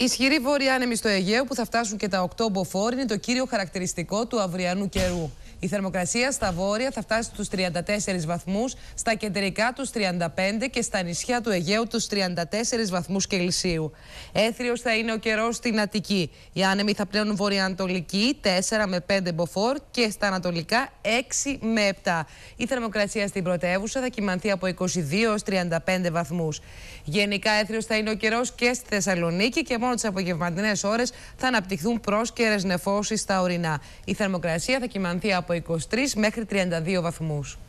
Ισχυροί βόρειοι άνεμοι στο Αιγαίο που θα φτάσουν και τα 8 μποφόρ είναι το κύριο χαρακτηριστικό του αυριανού καιρού. Η θερμοκρασία στα βόρεια θα φτάσει στους 34 βαθμούς, στα κεντρικά τους 35 και στα νησιά του Αιγαίου τους 34 βαθμούς Κελσίου. Έθριος θα είναι ο καιρός στην Αττική. Οι άνεμοι θα πλέουν βορειοανατολική 4 με 5 μποφόρ και στα ανατολικά 6 με 7. Η θερμοκρασία στην πρωτεύουσα θα κυμανθεί από 22 έως 35 βαθμούς. Γενικά έθριος θα είναι ο καιρός και στη Θεσσαλονίκη και μόνο τις απογευματινές ώρες θα αναπτυχθούν πρόσκαιρες νεφώσεις στα ορεινά. Η θερμοκρασία θα κοιμανθεί από 23 μέχρι 32 βαθμού.